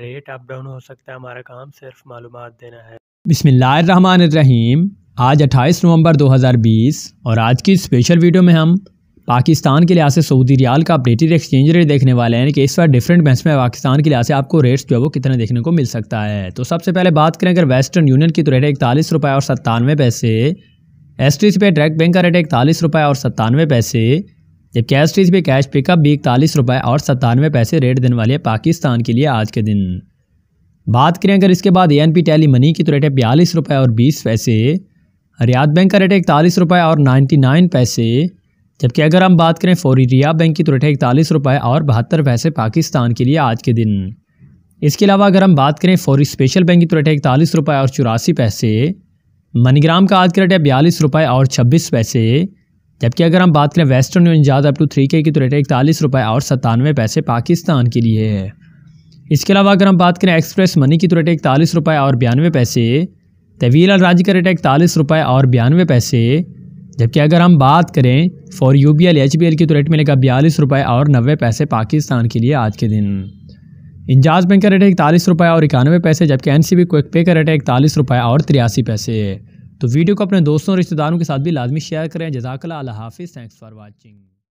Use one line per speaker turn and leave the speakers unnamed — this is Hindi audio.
रेट अप डाउन हो सकता है हमारा काम सिर्फ मालूम देना है बिसमीम आज 28 नवंबर 2020 और आज की स्पेशल वीडियो में हम पाकिस्तान के लिहाज से सऊदी रियाल का अपडेटेड एक्सचेंज रेट देखने वाले हैं कि इस बार डिफरेंट मैच में पाकिस्तान के लिहाज से आपको रेट्स जो है वो कितने देखने को मिल सकता है तो सबसे पहले बात करें अगर वेस्टर्न यूनियन की तो रेट है इकतालीस रुपये और सत्तानवे पैसे एस टी सी पे डायरेक्ट बैंक का रेट है इकतालीस रुपये और सत्तानवे पैसे जब कैश ट्रीज पे कैश पिकअप भी इकतालीस रुपये और सत्तानवे पैसे रेट देने वाले पाकिस्तान के लिए आज के दिन बात करें अगर इसके बाद A N P tally money की तो रेट है बयालीस रुपये और बीस पैसे रियाद बैंक का रेट है इकतालीस रुपये और नाइन्टी नाइन पैसे जबकि अगर हम बात करें फौरी रिया बैंक की तो रेट है इकतालीस रुपये और बहत्तर पैसे पाकिस्तान के लिए आज के दिन इसके अलावा अगर हम बात करें फौरी स्पेशल बैंक की तो रेट है इकतालीस रुपये और चौरासी पैसे मनीग्राम का आज का रेट है बयालीस रुपये और छब्बीस पैसे जबकि अगर हम बात करें वेस्टर्न यूनिजात अप टू थ्री के की तो रेट इकतालीस रुपये और सत्तानवे पैसे पाकिस्तान के लिए है इसके अलावा अगर हम बात करें एक्सप्रेस मनी की तो रेट इकतालीस रुपये और बयानवे पैसे तवील अल राजी का रेट इकतालीस रुपये और बयानवे पैसे जबकि अगर हम बात करें for U B L H B L की तो रेट मिलेगा बयालीस रुपये और नब्बे पैसे पाकिस्तान के लिए आज के दिन इंजाज बैंक का रेट है इकतालीस रुपये और इक्यानवे पैसे जबकि एन सी बी क्विक पे का रेट है इकतालीस रुपये और तिरासी पैसे तो वीडियो को अपने दोस्तों और रिश्तेदारों के साथ भी लाजमी शेयर करें जजाकला हाफिज़ थैंक्स फॉर वॉचिंग